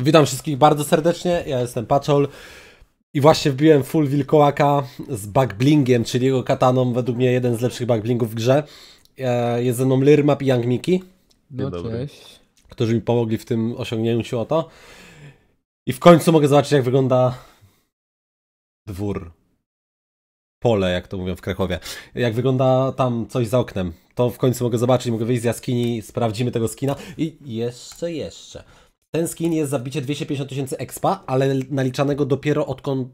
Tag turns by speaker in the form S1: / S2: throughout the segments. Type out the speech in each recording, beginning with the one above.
S1: Witam wszystkich bardzo serdecznie, ja jestem Paczol i właśnie wbiłem full wilkołaka z backblingiem, czyli jego kataną, według mnie jeden z lepszych backblingów w grze. E, jest ze mną Lirmap i Young Miki, no, którzy mi pomogli w tym osiągnięciu o to. I w końcu mogę zobaczyć jak wygląda dwór, pole, jak to mówią w Krakowie. Jak wygląda tam coś za oknem, to w końcu mogę zobaczyć, mogę wyjść z jaskini, sprawdzimy tego skina i jeszcze, jeszcze. Ten skin jest zabicie 250 tysięcy expa, ale naliczanego dopiero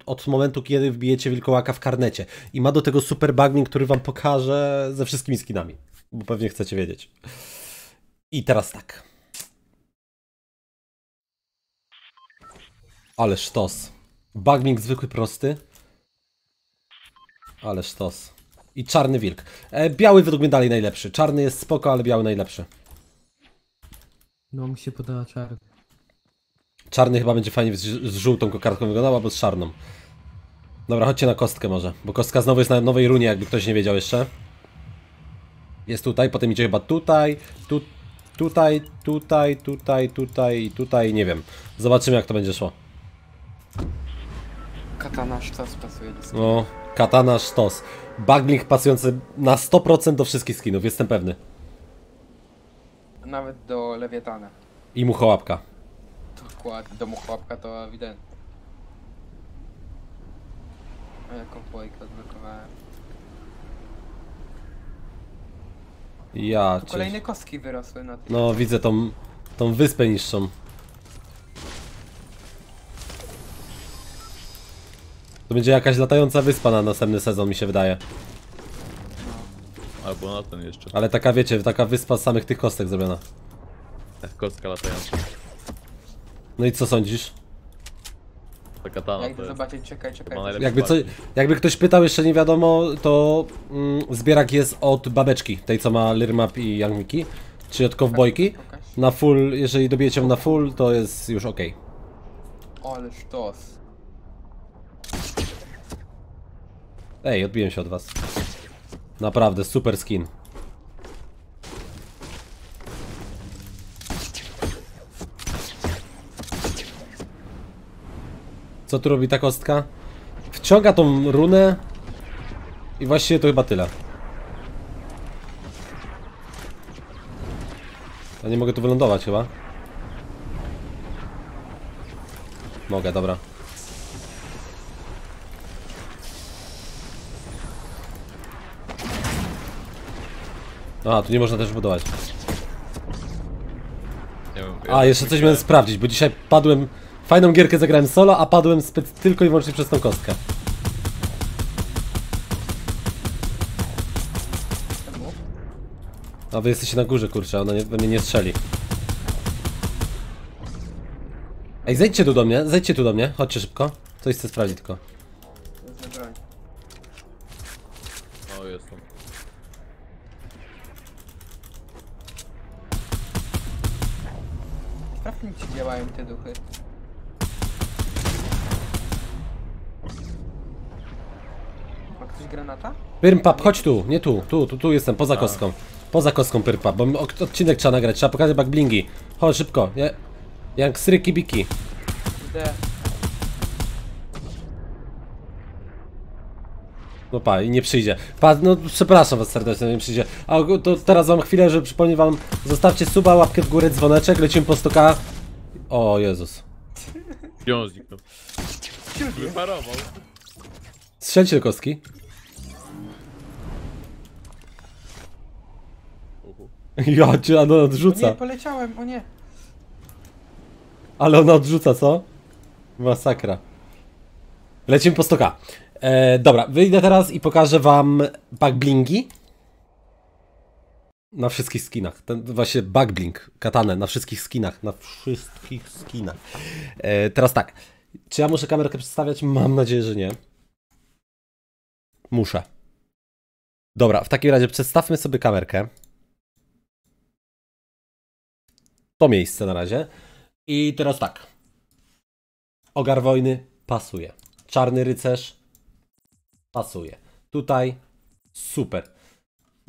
S1: od momentu, kiedy wbijecie wilkołaka w karnecie. I ma do tego super bugming, który wam pokażę ze wszystkimi skinami, bo pewnie chcecie wiedzieć. I teraz tak. Ale sztos. Bugming zwykły, prosty. Ale sztos. I czarny wilk. E, biały według mnie dalej najlepszy. Czarny jest spoko, ale biały najlepszy. No, mi się podała czarny. Czarny chyba będzie fajnie z, z żółtą kokardką wyglądał, albo z czarną. Dobra, chodźcie na kostkę może, bo kostka znowu jest na nowej runie, jakby ktoś nie wiedział jeszcze. Jest tutaj, potem idzie chyba tutaj, tu, tutaj, tutaj, tutaj, tutaj tutaj, nie wiem. Zobaczymy jak to będzie szło. Katana sztos pasuje do No, katana sztos. Bugling pasujący na 100% do wszystkich skinów, jestem pewny. Nawet do lewiatana. I muchołapka chłop, domu chłopka to ewidentnie. A jaką bojkę odblokowałem? Ja kolejne kostki wyrosły na tym. No widzę tą, tą wyspę niższą. To będzie jakaś latająca wyspa na następny sezon mi się wydaje. No. Albo na ten jeszcze. Ale taka wiecie, taka wyspa z samych tych kostek zrobiona. Kostka latająca. No i co sądzisz? Ta katana Jak to zobaczyć, czekaj, czekaj. Jakby, co, jakby ktoś pytał, jeszcze nie wiadomo, to mm, zbierak jest od babeczki, tej co ma Lirmap i Young Mickey, czyli od kowbojki. Na full, jeżeli dobijecie ją na full, to jest już ok. ale sztos. Ej, odbiłem się od was. Naprawdę, super skin. Co tu robi ta kostka? Wciąga tą runę i właściwie to chyba tyle. Ja nie mogę tu wylądować chyba. Mogę, dobra. A, tu nie można też budować. A, jeszcze coś będę sprawdzić, bo dzisiaj padłem Fajną gierkę zagrałem solo, a padłem tylko i wyłącznie przez tą kostkę. A wy jesteście na górze, kurczę, ona nie, mnie nie strzeli. Ej, zejdźcie tu do mnie, zejdźcie tu do mnie, chodźcie szybko. Coś chcę sprawdzić tylko. O, jestem. Trafnie ci działają te duchy. Coś granata? Pyrmpap, chodź tu, nie tu, tu, tu, tu jestem, poza kostką. Poza kostką pyrmpap, bo odcinek trzeba nagrać, trzeba pokazać backblingi. Chodź szybko, ja... Jak sryki biki. Idę. No pa, i nie przyjdzie. Pa, no przepraszam was serdecznie, nie przyjdzie. A to teraz wam chwilę, że przypomnę wam, zostawcie suba, łapkę w górę, dzwoneczek, lecimy po 100 O Jezus. Wiąznik to. No. Wyparował. Strzelcie do kostki. Ja cię, ona odrzuca. O nie, poleciałem, o nie. Ale ona odrzuca, co? Masakra. Lecimy po stoka. E, dobra, wyjdę teraz i pokażę wam backblingi. Na wszystkich skinach. Ten właśnie backblink, katanę, na wszystkich skinach. Na wszystkich skinach. E, teraz tak. Czy ja muszę kamerkę przedstawiać? Mam nadzieję, że nie. Muszę. Dobra, w takim razie przedstawmy sobie kamerkę. to miejsce na razie. I teraz tak. Ogar wojny pasuje. Czarny rycerz pasuje. Tutaj super.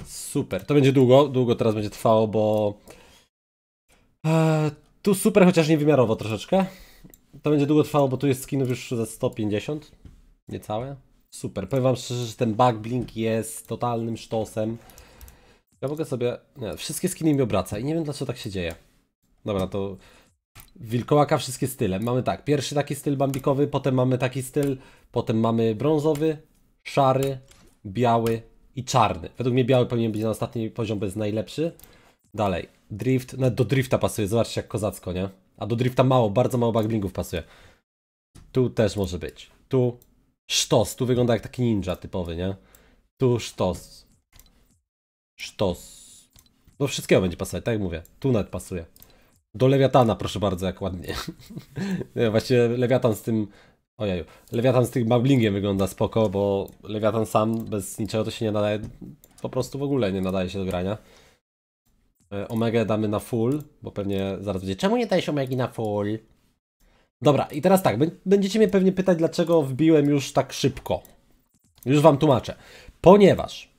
S1: Super. To będzie długo, długo teraz będzie trwało, bo e, tu super, chociaż niewymiarowo troszeczkę. To będzie długo trwało, bo tu jest skinów już za 150. Niecałe. Super. Powiem wam szczerze, że ten bug blink jest totalnym sztosem. Ja mogę sobie... Nie, wszystkie skiny mi obraca i nie wiem dlaczego tak się dzieje. Dobra, to wilkołaka wszystkie style. Mamy tak, pierwszy taki styl bambikowy, potem mamy taki styl, potem mamy brązowy, szary, biały i czarny. Według mnie biały powinien być na ostatni poziom, bo jest najlepszy. Dalej, drift, nawet do drifta pasuje, zobaczcie jak kozacko, nie? A do drifta mało, bardzo mało backblingów pasuje. Tu też może być. Tu sztos, tu wygląda jak taki ninja typowy, nie? Tu sztos. Sztos. Do wszystkiego będzie pasować, tak jak mówię. Tu nawet pasuje. Do Lewiatana, proszę bardzo, jak ładnie. Właśnie właściwie Lewiatan z tym... Ojeju. Lewiatan z tym Mablingiem wygląda spoko, bo Lewiatan sam bez niczego to się nie nadaje. Po prostu w ogóle nie nadaje się do grania. E, Omega damy na full, bo pewnie zaraz będzie. Czemu nie dajesz Omegi na full? Dobra, i teraz tak, będziecie mnie pewnie pytać, dlaczego wbiłem już tak szybko. Już wam tłumaczę. Ponieważ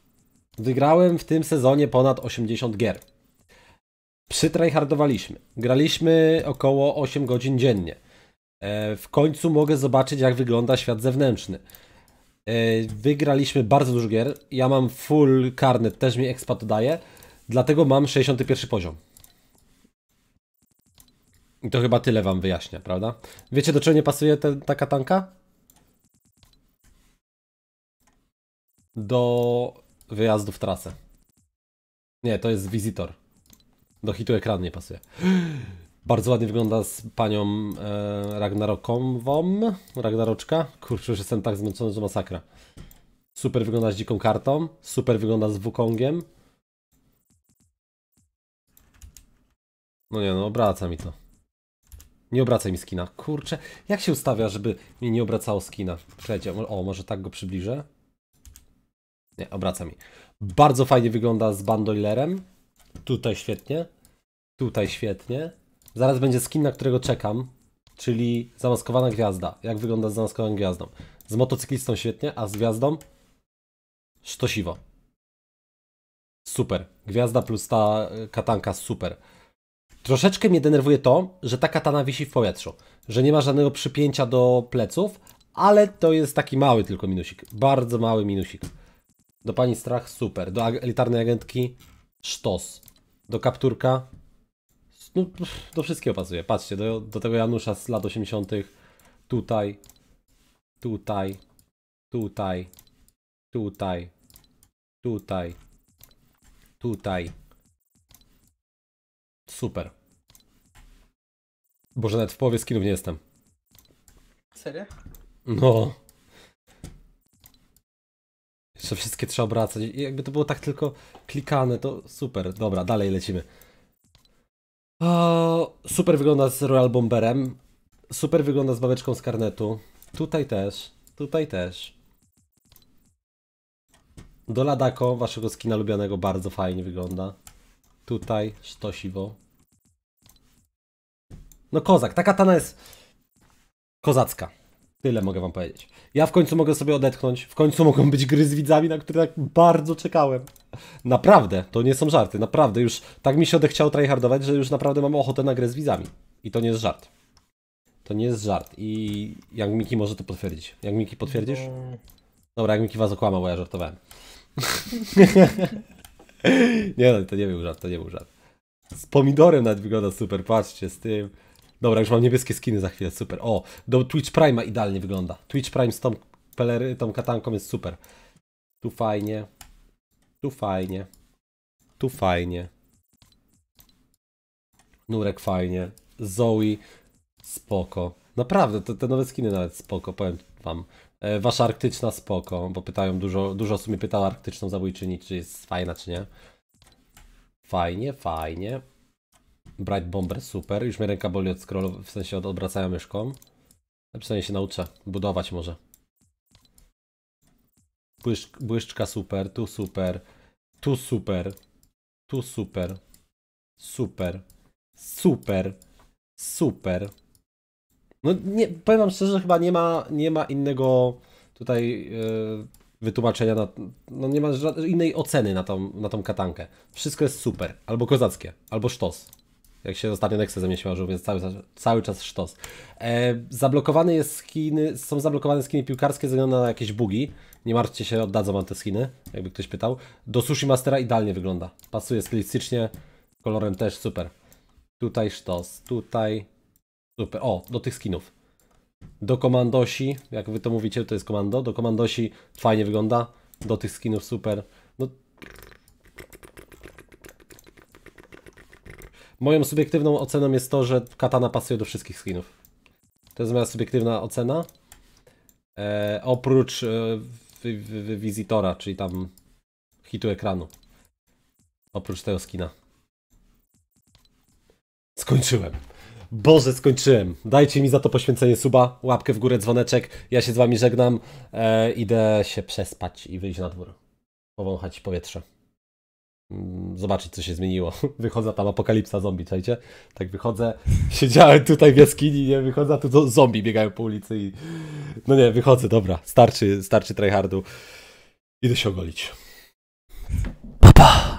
S1: wygrałem w tym sezonie ponad 80 gier. Przytrajhardowaliśmy, Graliśmy około 8 godzin dziennie. E, w końcu mogę zobaczyć, jak wygląda świat zewnętrzny. E, wygraliśmy bardzo dużo gier. Ja mam full karnet, też mi expa to daje. Dlatego mam 61 poziom. I to chyba tyle wam wyjaśnia, prawda? Wiecie, do czego nie pasuje ta katanka? Do wyjazdu w trasę. Nie, to jest wizytor. Do hitu ekran nie pasuje. Bardzo ładnie wygląda z panią e, Ragnarokową. Ragnaroczka. Kurczę, już jestem tak zmęczony, że masakra. Super wygląda z dziką kartą. Super wygląda z Wukongiem. No nie no, obraca mi to. Nie obracaj mi skina. Kurczę, jak się ustawia, żeby mi nie obracało skina? Przecież, O, może tak go przybliżę? Nie, obraca mi. Bardzo fajnie wygląda z bandolilerem. Tutaj świetnie. Tutaj świetnie. Zaraz będzie skin, na którego czekam, czyli zamaskowana gwiazda. Jak wygląda z zamaskowaną gwiazdą? Z motocyklistą świetnie, a z gwiazdą? Sztosiwo. Super. Gwiazda plus ta y, katanka, super. Troszeczkę mnie denerwuje to, że ta katana wisi w powietrzu, że nie ma żadnego przypięcia do pleców, ale to jest taki mały tylko minusik. Bardzo mały minusik. Do pani strach super. Do elitarnej agentki sztos. Do kapturka. No, to do wszystkiego pasuje. Patrzcie, do, do tego Janusza z lat 80. Tutaj. Tutaj. Tutaj. Tutaj. Tutaj. Tutaj. Super. Boże, nawet w połowie skinów nie jestem. Serio? No. Jeszcze wszystkie trzeba obracać. I jakby to było tak tylko klikane, to super. Dobra, dalej lecimy. O, super wygląda z Royal Bomberem. Super wygląda z babeczką z karnetu. Tutaj też. Tutaj też. Do Ladako, waszego skina lubianego, bardzo fajnie wygląda. Tutaj, sztosiwo. No kozak, taka katana jest kozacka. Tyle mogę wam powiedzieć. Ja w końcu mogę sobie odetchnąć. W końcu mogą być gry z widzami, na które tak bardzo czekałem. Naprawdę, to nie są żarty. Naprawdę, już tak mi się odechciało tryhardować, że już naprawdę mam ochotę na grę z widzami. I to nie jest żart. To nie jest żart. I jak Miki może to potwierdzić. Jak Miki potwierdzisz? No. Dobra, jak Miki was okłamał, bo ja żartowałem. nie no, to nie był żart, to nie był żart. Z pomidorem nawet wygląda super, patrzcie, z tym. Dobra, już mam niebieskie skiny za chwilę, super. O, do Twitch Prime'a idealnie wygląda. Twitch Prime z tą, pelery, tą katanką jest super. Tu fajnie. Tu fajnie. Tu fajnie. Nurek fajnie. Zoe spoko. Naprawdę, te, te nowe skiny nawet spoko, powiem wam. E, wasza arktyczna spoko, bo pytają dużo, dużo osób mnie pytało arktyczną zabójczyni, czy jest fajna, czy nie. Fajnie, fajnie. Bright Bomber, super. Już mi ręka boli od scrollu, w sensie od odwracania myszką. Ale przynajmniej się nauczę. Budować może. Błysz, błyszczka super, tu super. Tu super. Tu super. Super. Super. Super. No nie, powiem wam szczerze, chyba nie ma, nie ma innego tutaj yy, wytłumaczenia, na, no nie ma innej oceny na tą, na tą katankę. Wszystko jest super, albo kozackie, albo sztos jak się ostatnio Nexus ze mnie śmiał, więc cały, cały czas sztos. E, zablokowane jest skiny, są zablokowane skiny piłkarskie ze względu na jakieś bugi. Nie martwcie się, oddadzą wam te skiny, jakby ktoś pytał. Do Sushi Mastera idealnie wygląda. Pasuje stylistycznie, kolorem też super. Tutaj sztos, tutaj super. O, do tych skinów. Do komandosi, jak wy to mówicie, to jest komando. Do komandosi fajnie wygląda. Do tych skinów super. Moją subiektywną oceną jest to, że katana pasuje do wszystkich skinów. To jest moja subiektywna ocena. E, oprócz e, wizytora, czyli tam hitu ekranu. Oprócz tego skina. Skończyłem. Boże, skończyłem. Dajcie mi za to poświęcenie suba, łapkę w górę, dzwoneczek. Ja się z wami żegnam. E, idę się przespać i wyjść na dwór. Powąchać powietrze. Mm, zobaczyć, co się zmieniło. Wychodzę tam apokalipsa zombie, czajcie? Tak wychodzę, siedziałem tutaj w jaskini, nie, wychodzę, tu to zombie biegają po ulicy i... No nie, wychodzę, dobra, starczy, starczy tryhardu. Idę się ogolić. Papa! Pa.